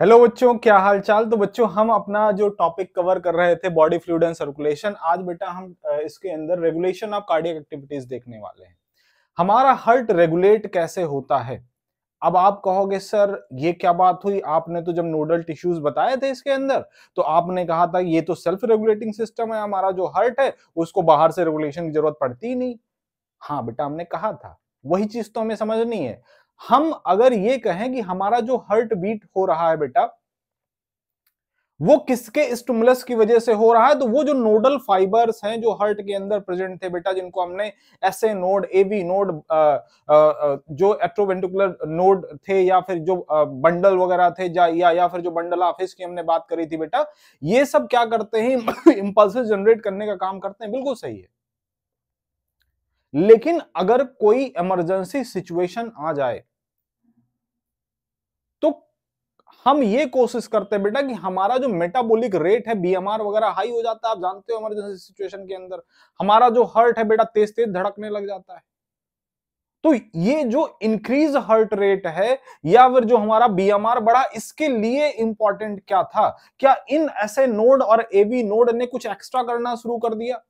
hello बच्चों क्या हाल चाल तो बच्चों हम अपना जो टॉपिक कवर कर रहे थे बॉडी फ्लूड एंड सर्कुलेशन आज बेटा हम इसके अंदर रेगुलेशन ऑफ कार्डियक एक्टिविटीज देखने वाले हैं हमारा हर्ट रेगुलेट कैसे होता है अब आप कहोगे सर ये क्या बात हुई आपने तो जब नोडल टिश्यूज बताए थे इसके अंदर तो आपने कहा था ये तो सेल्फ रेगुलेटिंग सिस्टम है हमारा जो हर्ट है उसको बाहर से रेगुलेशन की जरूरत पड़ती ही नहीं हाँ बेटा हमने कहा था वही चीज तो हमें समझनी है हम अगर ये कहें कि हमारा जो हर्ट बीट हो रहा है बेटा वो किसके स्टमुलस की वजह से हो रहा है तो वो जो नोडल फाइबर्स हैं जो हर्ट के अंदर प्रेजेंट थे बेटा जिनको हमने S A node AV node आ, आ, जो एट्रोवेंटिकुलर नोड थे या फिर जो आ, बंडल वगैरह थे या, या या फिर जो बंडल ऑफिस की हमने बात करी थी बेटा ये सब क्या करते हैं इंपल्स जनरेट करने का काम करते हैं बिल्कुल सही है लेकिन अगर कोई इमरजेंसी सिचुएशन आ जाए तो हम ये कोशिश करते हैं बेटा कि हमारा जो मेटाबॉलिक रेट है बीएमआर वगैरह हाई हो जाता है आप जानते हो इमरजेंसी सिचुएशन के अंदर हमारा जो हर्ट है बेटा तेज तेज धड़कने लग जाता है तो ये जो इंक्रीज हर्ट रेट है या फिर जो हमारा बीएमआर बढ़ा इसके लिए इंपॉर्टेंट क्या था क्या इन ऐसे नोड और एबी नोड ने कुछ एक्स्ट्रा करना शुरू कर दिया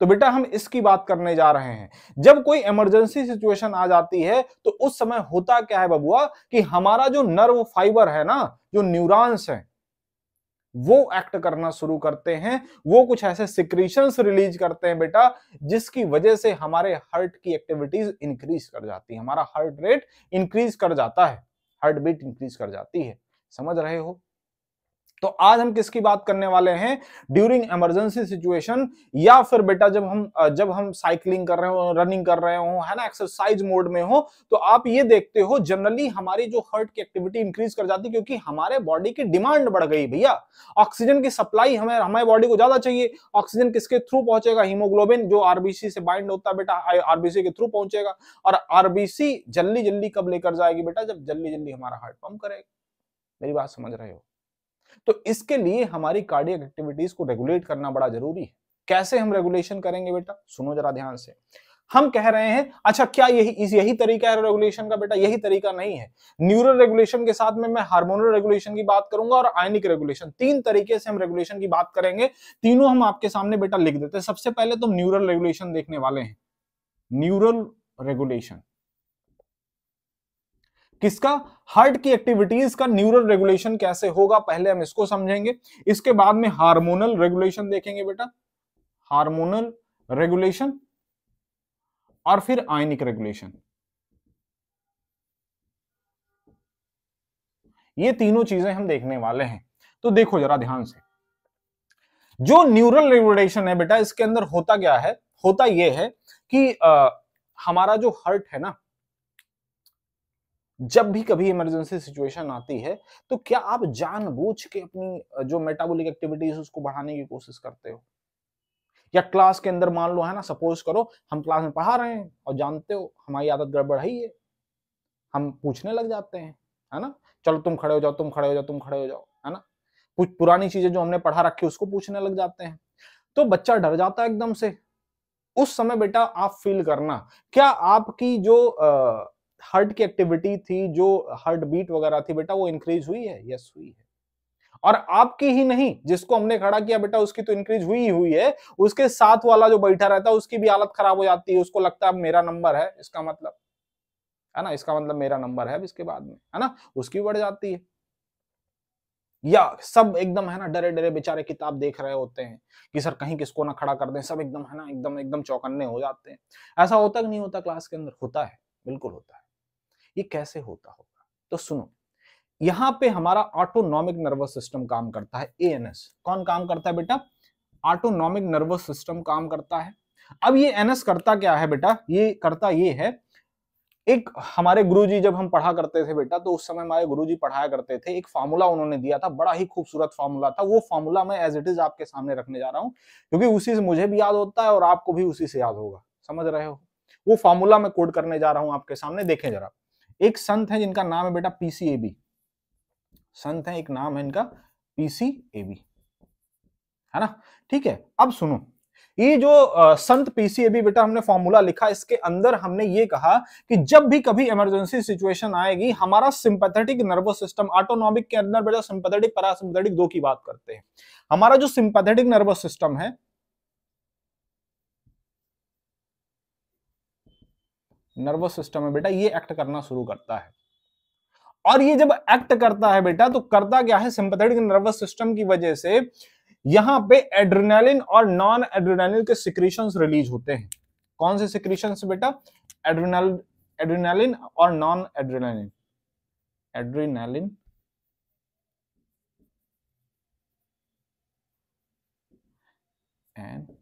तो बेटा हम इसकी बात करने जा रहे हैं जब कोई इमरजेंसी सिचुएशन आ जाती है तो उस समय होता क्या है बबुआ कि हमारा जो नर्व फाइबर है ना जो न्यूरॉन्स है वो एक्ट करना शुरू करते हैं वो कुछ ऐसे सिक्रीशंस रिलीज करते हैं बेटा जिसकी वजह से हमारे हार्ट की एक्टिविटीज इंक्रीज कर जाती है हमारा हार्ट रेट इंक्रीज कर जाता है हार्ट बीट इंक्रीज कर जाती है समझ रहे हो तो आज हम किसकी बात करने वाले हैं ड्यूरिंग इमरजेंसी सिचुएशन या फिर बेटा जब हम जब हम साइकिलिंग कर रहे हो रनिंग कर रहे हो है ना एक्सरसाइज मोड में हो तो आप ये देखते हो जनरली हमारी जो हर्ट की एक्टिविटी इंक्रीज कर जाती है क्योंकि हमारे बॉडी की डिमांड बढ़ गई भैया ऑक्सीजन की सप्लाई हमें हमारे बॉडी को ज्यादा चाहिए ऑक्सीजन किसके थ्रू पहुंचेगा हीमोग्लोबिन जो आरबीसी से बाइंड होता है बेटा आरबीसी के थ्रू पहुंचेगा और आरबीसी जल्दी जल्दी कब लेकर जाएगी बेटा जब जल्दी जल्दी हमारा हार्ट पंप करेगा मेरी बात समझ रहे हो तो इसके लिए हमारी कार्डियक एक्टिविटीज को रेगुलेट करना बड़ा जरूरी है कैसे हम रेगुलेशन करेंगे बेटा सुनो जरा ध्यान से हम कह रहे हैं अच्छा क्या यही यही तरीका है रेगुलेशन का बेटा यही तरीका नहीं है न्यूरल रेगुलेशन के साथ में मैं हार्मोनल रेगुलेशन की बात करूंगा और आयनिक रेगुलेशन तीन तरीके से हम रेगुलेशन की बात करेंगे तीनों हम आपके सामने बेटा लिख देते हैं सबसे पहले तो न्यूरल रेगुलेशन देखने वाले हैं न्यूरल रेगुलेशन किसका हार्ट की एक्टिविटीज का न्यूरल रेगुलेशन कैसे होगा पहले हम इसको समझेंगे इसके बाद में हार्मोनल रेगुलेशन देखेंगे बेटा हार्मोनल रेगुलेशन और फिर आयनिक रेगुलेशन ये तीनों चीजें हम देखने वाले हैं तो देखो जरा ध्यान से जो न्यूरल रेगुलेशन है बेटा इसके अंदर होता क्या है होता यह है कि आ, हमारा जो हर्ट है ना जब भी कभी इमरजेंसी सिचुएशन आती है तो क्या आप जानबूझ के अपनी जो मेटाबॉलिक एक्टिविटीज उसको बढ़ाने की कोशिश करते हो या क्लास के अंदर मान लो है ना सपोज करो हम क्लास में पढ़ा रहे हैं और जानते हो हमारी आदत गड़बड़ है हम पूछने लग जाते हैं है ना चलो तुम खड़े हो जाओ तुम खड़े हो जाओ तुम खड़े हो जाओ है ना कुछ पुरानी चीजें जो हमने पढ़ा रखी उसको पूछने लग जाते हैं तो बच्चा डर जाता है एकदम से उस समय बेटा आप फील करना क्या आपकी जो आ, हार्ट की एक्टिविटी थी जो हार्ट बीट वगैरह थी बेटा वो इंक्रीज हुई है यस हुई है और आपकी ही नहीं जिसको हमने खड़ा किया बेटा उसकी तो इंक्रीज हुई ही हुई है उसके साथ वाला जो बैठा रहता है उसकी भी हालत खराब हो जाती है उसको लगता है मेरा नंबर है इसका मतलब है ना इसका मतलब मेरा नंबर है अब इसके बाद में है ना उसकी बढ़ जाती है या सब एकदम है ना डरे डरे बेचारे किताब देख रहे होते हैं कि सर कहीं किसको ना खड़ा कर दें सब एकदम है ना एकदम एकदम चौकन्ने हो जाते हैं ऐसा होता कि नहीं होता क्लास के अंदर होता है बिल्कुल होता है ये कैसे होता होगा तो सुनो यहां पे हमारा ऑटोनॉमिक नर्वस सिस्टम काम करता है एएनएस कौन काम करता है बेटा ऑटोनॉमिक नर्वस सिस्टम काम करता है अब ये एनएस करता क्या है बेटा ये करता ये है एक हमारे गुरुजी जब हम पढ़ा करते थे बेटा तो उस समय हमारे गुरुजी पढ़ाया करते थे एक फार्मूला उन्होंने दिया था बड़ा ही खूबसूरत फार्मूला था वो फार्मूला मैं एज इट इज आपके सामने रखने जा रहा हूँ क्योंकि उसी से मुझे भी याद होता है और आपको भी उसी से याद होगा समझ रहे हो वो फार्मूला मैं कोड करने जा रहा हूँ आपके सामने देखें जरा एक संत है जिनका नाम है बेटा पीसीएबी संत है एक नाम है इनका पीसीएबी है ना ठीक है अब सुनो ये जो आ, संत पीसीएबी बेटा हमने फॉर्मूला लिखा इसके अंदर हमने ये कहा कि जब भी कभी इमरजेंसी सिचुएशन आएगी हमारा सिंपैथेटिक नर्वस सिस्टम ऑटोनॉमिक के अंदर बेटा सिंपैथेटिक पैरासिम्पैथेटिक दो की बात करते हैं हमारा जो सिंपैथेटिक नर्वस सिस्टम है नर्वस सिस्टम है बेटा ये एक्ट करना शुरू करता है और ये जब एक्ट करता है बेटा तो करता क्या है सिंपथेटिक नर्वस सिस्टम की वजह से यहां पे एड्रेनालिन और नॉन एड्रेनालिन के सिक्रीशन रिलीज होते हैं कौन से सिक्रीशन बेटा एड्रेनाल एड्रेनालिन और नॉन एड्रेनालिन एड्रेनालिन एंड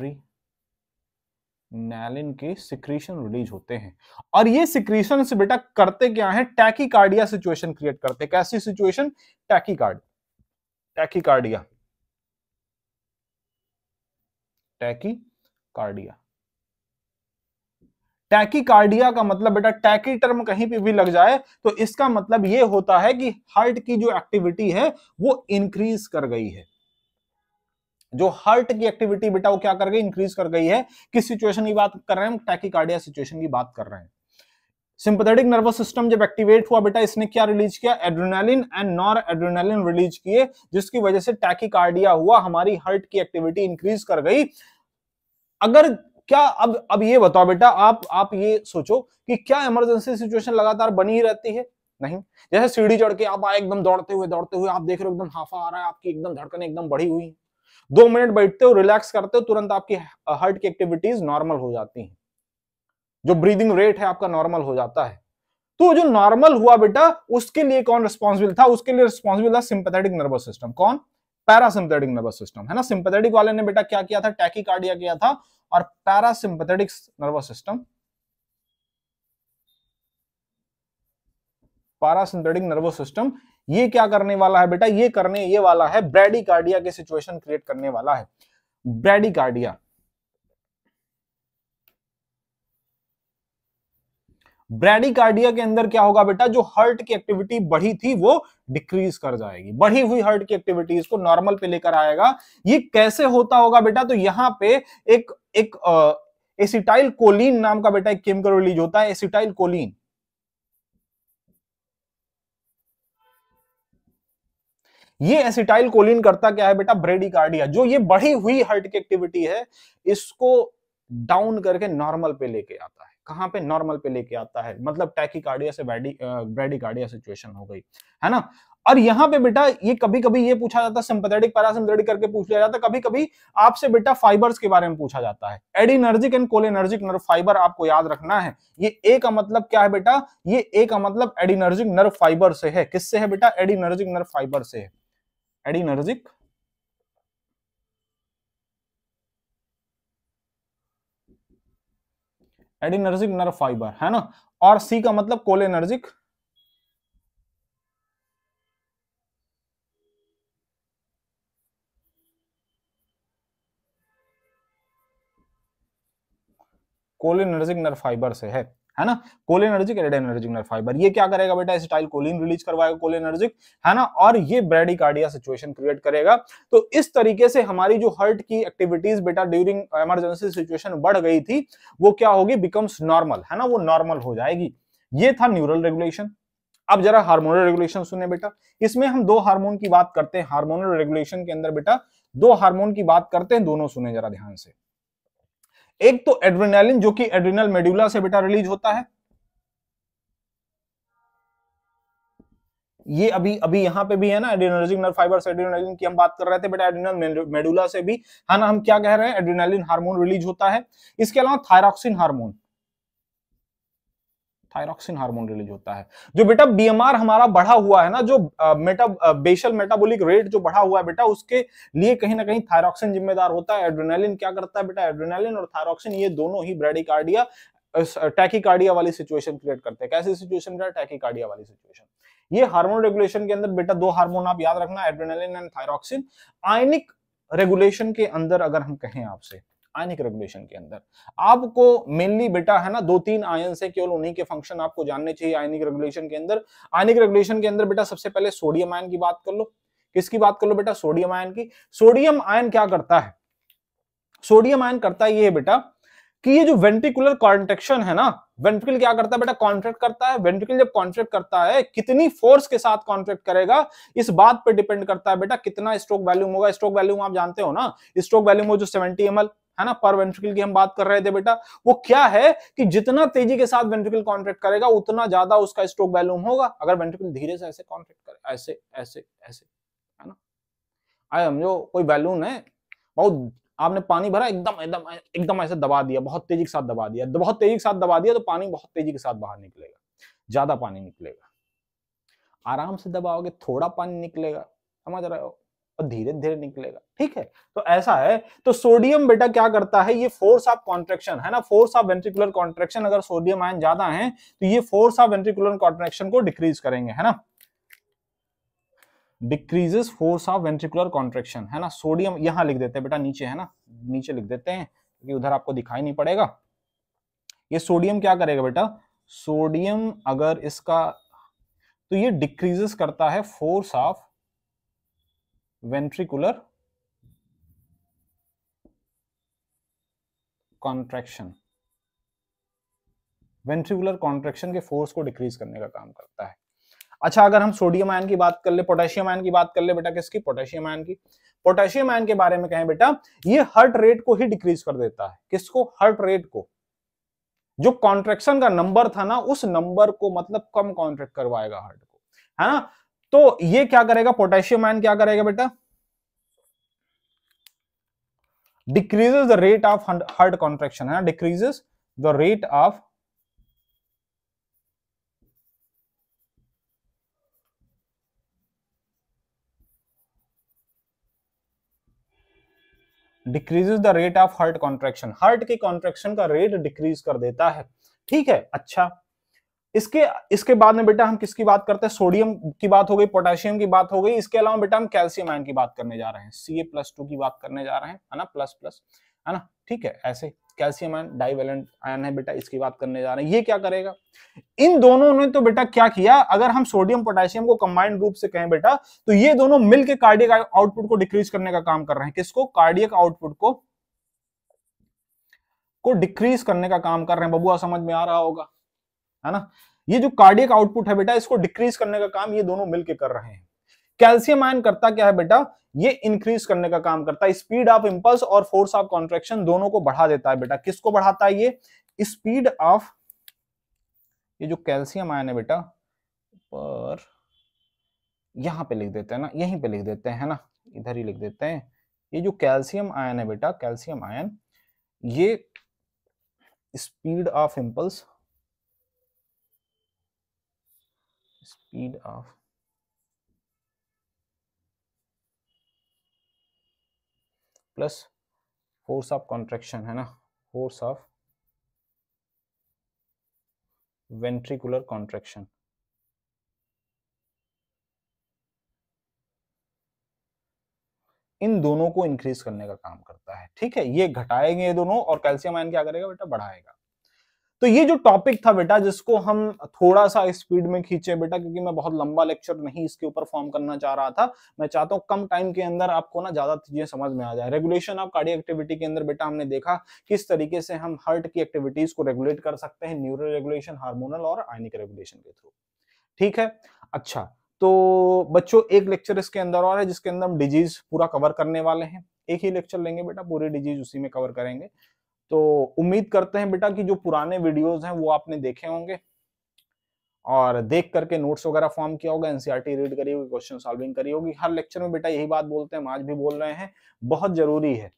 नैलिन के सिक्रीशन रिलीज होते हैं और ये सिक्रीशन से बेटा करते क्या है टैकीकार्डिया सिचुएशन क्रिएट करते कैसी situation tachycard tachycardia tachycardia tachycardia का मतलब बेटा टैकी टर्म कहीं पे भी लग जाए तो इसका मतलब ये होता है कि हार्ट की जो एक्टिविटी है वो इंक्रीज कर गई है जो हार्ट की एक्टिविटी बेटा वो क्या कर गई इंक्रीज कर गई है किस सिचुएशन की बात कर रहे हैं हम टैकिकार्डिया सिचुएशन की बात कर रहे हैं सिंपथेटिक नर्वस सिस्टम जब एक्टिवेट हुआ बेटा इसने क्या रिलीज किया adrenaline and nor adrenaline release किए जिसकी वजह से टैकिकार्डिया हुआ हमारी हार्ट की एक्टिविटी इंक्रीज कर गई अगर क्या अब अब ये बताओ बेटा आप आप ये सोचो कि क्या इमरजेंसी सिचुएशन लगातार बनी ही रहती है नहीं जैसे सीढ़ी चढ़ के आप एकदम दौड़ते हुए दौड़ते हुए आप देख रहे हो एकदम हाफा आ रहा है आपकी एकदम धड़कन एकदम बढ़ी हुई है दो मिनट बैठते हो रिलैक्स करते हो तुरंत आपकी हार्ट की एक्टिविटीज नॉर्मल हो जाती हैं जो ब्रीदिंग रेट है आपका नॉर्मल हो जाता है तो जो नॉर्मल हुआ बेटा उसके लिए कौन रिस्पॉन्सिबल था उसके लिए रिस्पॉन्सिबल था सिंपथेटिक नर्वस सिस्टम कौन पैरासिम्पेटिक नर्वस सिस्टम है ना सिंपथेटिक वाले ने बेटा क्या किया था कार्डिया किया था और parasympathetic nervous system parasympathetic nervous system ये क्या करने वाला है बेटा ये करने ये वाला है ब्रेडिकार्डिया के सिचुएशन क्रिएट करने वाला है ब्रेडिकार्डिया ब्रेडिकार्डिया के अंदर क्या होगा बेटा जो हर्ट की एक्टिविटी बढ़ी थी वो डिक्रीज कर जाएगी बढ़ी हुई हर्ट की एक्टिविटीज को नॉर्मल पे लेकर आएगा ये कैसे होता होगा बेटा तो यहां पे एक एक एसिटाइल कोलिन नाम का बेटा एक केमिकल रिलीज होता है एसिटाइल कोलिन ये एसिटाइल कोलिन करता क्या है बेटा ब्रेडिकार्डिया जो ये बढ़ी हुई हार्ट की एक्टिविटी है इसको डाउन करके नॉर्मल पे लेके आता है कहां पे नॉर्मल पे लेके आता है मतलब टैकिकार्डिया से ब्रेडिकार्डिया सिचुएशन हो गई है ना और यहाँ पे बेटा ये कभी कभी ये पूछा जाता है सिंपथेटिक पैरासिम्पथेटिक करके पूछ लिया जाता है कभी कभी आपसे बेटा फाइबर्स के बारे में पूछा जाता है adrenergic and cholinergic nerve fibre आपको याद रखना है ये ए का मतलब क्या है बेटा ये ए का मतलब एडिनर्जिक नर्व फाइबर से है किससे है बेटा एडिनर्जिक नर्व फाइबर से है एडिनर्जिक एडिनर्जिक नर्व फाइबर है ना और सी का मतलब कोलेनर्जिक कोलेनर्जिक नर फाइबर से है है ना कोलिनर्जिक एडेनर्जिक फाइबर ये क्या करेगा बेटा स्टाइल कोलिन रिलीज करवाएगा कोलिनर्जिक है ना और ये ब्रेडिकार्डिया सिचुएशन क्रिएट करेगा तो इस तरीके से हमारी जो हर्ट की एक्टिविटीज बेटा ड्यूरिंग इमरजेंसी सिचुएशन बढ़ गई थी वो क्या होगी बिकम्स नॉर्मल है ना वो नॉर्मल हो जाएगी ये था न्यूरल रेगुलेशन अब जरा हार्मोनल रेगुलेशन सुने बेटा इसमें हम दो हार्मोन की बात करते हैं हार्मोनल रेगुलेशन के अंदर बेटा दो हार्मोन की बात करते हैं दोनों सुने जरा ध्यान से एक तो एड्रेनालिन जो कि एड्रेनल मेड्यूला से बेटा रिलीज होता है ये अभी अभी यहां पे भी है ना एड्रेनर्जिक नर्व फाइबर से एड्रेनलिन की हम बात कर रहे थे बेटा एड्रेनल मेडुला से भी है हाँ ना हम क्या कह रहे हैं एड्रेनलिन हार्मोन रिलीज होता है इसके अलावा thyroxine hormone thyroxine hormone release होता है जो बेटा बीएमआर हमारा बढ़ा हुआ है ना जो मेटा बेशल मेटाबॉलिक रेट जो बढ़ा हुआ है बेटा उसके लिए कहीं ना कहीं थायरोक्सिन जिम्मेदार होता है एड्रेनालिन क्या करता है बेटा एड्रेनालिन और थायरोक्सिन ये दोनों ही ब्रेडिकार्डिया टैकिकार्डिया वाली सिचुएशन क्रिएट करते हैं कैसी सिचुएशन बेटा टैकिकार्डिया वाली सिचुएशन ये हार्मोन रेगुलेशन के अंदर बेटा दो हार्मोन आप याद रखना adrenaline and thyroxine ionic regulation के अंदर अगर हम कहें आपसे आयनिक रेगुलेशन के अंदर आपको मेनली बेटा है ना दो तीन आयन से केवल उन्हीं के फंक्शन आपको जानने चाहिए आयनिक रेगुलेशन के अंदर आयनिक रेगुलेशन के अंदर बेटा सबसे पहले सोडियम आयन की बात कर लो किसकी बात कर लो बेटा सोडियम आयन की सोडियम आयन क्या करता है सोडियम आयन करता ये है बेटा कि ये जो वेंट्रिकुलर कॉन्ट्रेक्शन है ना वेंट्रिकल क्या करता है बेटा कॉन्ट्रैक्ट करता है वेंट्रिकल जब कॉन्ट्रैक्ट करता है कितनी फोर्स के साथ कॉन्ट्रैक्ट करेगा इस बात पे डिपेंड करता है बेटा कितना स्ट्रोक वैल्यूम होगा स्ट्रोक वैल्यूम आप जानते हो ना स्ट्रोक वैल्यूम हो जो सेवेंटी एम है ना पर वेंट्रिकल की हम बात कर रहे थे बेटा वो क्या है कि जितना तेजी के साथ वेंट्रिकल कॉन्ट्रैक्ट करेगा उतना ज्यादा उसका स्ट्रोक वैल्यूम होगा अगर वेंट्रिकल धीरे से ऐसे कॉन्ट्रैक्ट करे ऐसे ऐसे ऐसे है ना आए हम जो कोई वैल्यूम है बहुत आपने पानी भरा एकदम एकदम एकदम ऐसे दबा दिया बहुत तेजी के साथ दबा दिया बहुत तेजी के साथ दबा दिया तो पानी बहुत तेजी के साथ बाहर निकलेगा ज्यादा पानी निकलेगा आराम से दबाओगे थोड़ा पानी निकलेगा समझ रहे हो और धीरे धीरे निकलेगा ठीक है तो ऐसा है तो सोडियम बेटा क्या करता है ये फोर्स ऑफ कॉन्ट्रेक्शन है ना फोर्स ऑफ वेंट्रिकुलर कॉन्ट्रेक्शन अगर सोडियम आयन ज्यादा है तो ये फोर्स ऑफ वेंट्रिकुलर कॉन्ट्रेक्शन को डिक्रीज करेंगे है ना decreases force of ventricular contraction है ना सोडियम यहां लिख देते हैं बेटा नीचे है ना नीचे लिख देते हैं क्योंकि उधर आपको दिखाई नहीं पड़ेगा ये सोडियम क्या करेगा बेटा सोडियम अगर इसका तो ये डिक्रीजेस करता है force of ventricular contraction ventricular contraction के फोर्स को डिक्रीज करने का काम करता है अच्छा अगर हम सोडियम आयन की बात कर ले पोटेशियम आयन की बात कर ले बेटा किसकी पोटेशियम आयन की पोटेशियम आयन के बारे में कहें बेटा ये हर्ट रेट को ही डिक्रीज कर देता है किसको हर्ट रेट को जो कॉन्ट्रेक्शन का नंबर था ना उस नंबर को मतलब कम कॉन्ट्रेक्ट करवाएगा हर्ट को है ना तो ये क्या करेगा पोटेशियम आयन क्या करेगा बेटा decreases the rate of heart contraction है ना decreases the rate of decreases the rate of heart contraction heart के कॉन्ट्रेक्शन का रेट डिक्रीज कर देता है ठीक है अच्छा इसके इसके बाद में बेटा हम किसकी बात करते हैं सोडियम की बात हो गई पोटेशियम की बात हो गई इसके अलावा बेटा हम कैल्सियम आयन की बात करने जा रहे हैं सी ए प्लस टू की बात करने जा रहे हैं है ना प्लस प्लस है ना ठीक है ऐसे कैल्सियम आयन डाइवेलेंट आयन है बेटा इसकी बात करने जा रहे हैं ये क्या करेगा इन दोनों ने तो बेटा क्या किया अगर हम सोडियम पोटेशियम को कंबाइंड रूप से कहें बेटा तो ये दोनों मिलकर कार्डियक आउटपुट को डिक्रीज करने का काम कर रहे हैं किसको कार्डियक आउटपुट को को डिक्रीज करने का काम कर रहे हैं बबुआ समझ में आ रहा होगा है ना ये जो कार्डियक आउटपुट है बेटा इसको डिक्रीज करने का काम ये दोनों मिलकर कर रहे हैं कैल्सियम आयन करता क्या है बेटा ये इंक्रीज करने का काम करता है स्पीड ऑफ इंपल्स और फोर्स ऑफ कॉन्ट्रेक्शन दोनों को बढ़ा देता है बेटा किसको बढ़ाता है ये स्पीड ऑफ ये जो कैल्सियम आयन है बेटा पर यहां पे लिख देते हैं ना यहीं पे लिख देते हैं ना इधर ही लिख देते हैं ये जो कैल्सियम आयन है बेटा कैल्सियम आयन ये speed of impulse speed of plus force of contraction है ना फोर्स ऑफ वेंट्रिकुलर कॉन्ट्रेक्शन इन दोनों को इंक्रीज करने का काम करता है ठीक है ये घटाएंगे दोनों और कैल्शियम आयन क्या करेगा बेटा बढ़ाएगा तो ये जो टॉपिक था बेटा जिसको हम थोड़ा सा स्पीड में खींचे बेटा क्योंकि मैं बहुत लंबा लेक्चर नहीं इसके ऊपर फॉर्म करना चाह रहा था मैं चाहता हूँ कम टाइम के अंदर आपको ना ज्यादा चीजें समझ में आ जाए रेगुलेशन ऑफ कार्डियो एक्टिविटी के अंदर बेटा हमने देखा किस तरीके से हम हार्ट की एक्टिविटीज को रेगुलेट कर सकते हैं न्यूरल रेगुलेशन हार्मोनल और आयनिक रेगुलेशन के थ्रू ठीक है अच्छा तो बच्चों एक लेक्चर इसके अंदर और है जिसके अंदर हम डिजीज पूरा कवर करने वाले हैं एक ही लेक्चर लेंगे बेटा पूरी डिजीज उसी में कवर करेंगे तो उम्मीद करते हैं बेटा कि जो पुराने वीडियोस हैं वो आपने देखे होंगे और देख करके नोट्स वगैरह फॉर्म किया होगा एनसीईआरटी रीड e करी होगी क्वेश्चन सॉल्विंग करी होगी हर लेक्चर में बेटा यही बात बोलते हैं हम आज भी बोल रहे हैं बहुत जरूरी है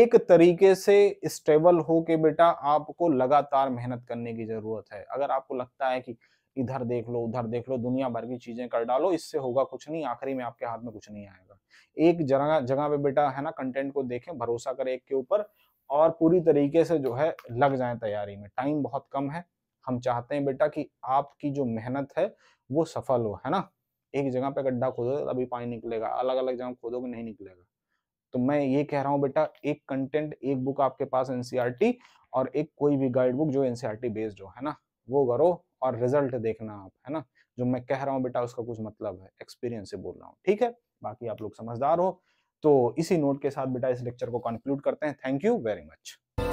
एक तरीके से स्टेबल हो के बेटा आपको लगातार मेहनत करने की जरूरत है अगर आपको लगता है कि इधर देख लो उधर देख लो दुनिया भर की चीजें कर डालो इससे होगा कुछ नहीं आखिरी में आपके हाथ में कुछ नहीं आएगा एक जगह जगह पे बेटा है ना कंटेंट को देखें भरोसा करें एक के ऊपर और पूरी तरीके से जो है लग जाए तैयारी में टाइम बहुत कम है हम चाहते हैं बेटा कि आपकी जो मेहनत है वो सफल हो है ना एक जगह पे गड्ढा खोदो तभी पानी निकलेगा अलग अलग जगह खोदोगे नहीं निकलेगा तो मैं ये कह रहा हूँ बेटा एक कंटेंट एक बुक आपके पास एनसीआर e और एक कोई भी गाइड बुक जो एनसीआर बेस्ड e हो है ना वो करो और रिजल्ट देखना आप है ना जो मैं कह रहा हूँ बेटा उसका कुछ मतलब है एक्सपीरियंस से बोल रहा हूँ ठीक है बाकी आप लोग समझदार हो तो इसी नोट के साथ बेटा इस लेक्चर को कंक्लूड करते हैं थैंक यू वेरी मच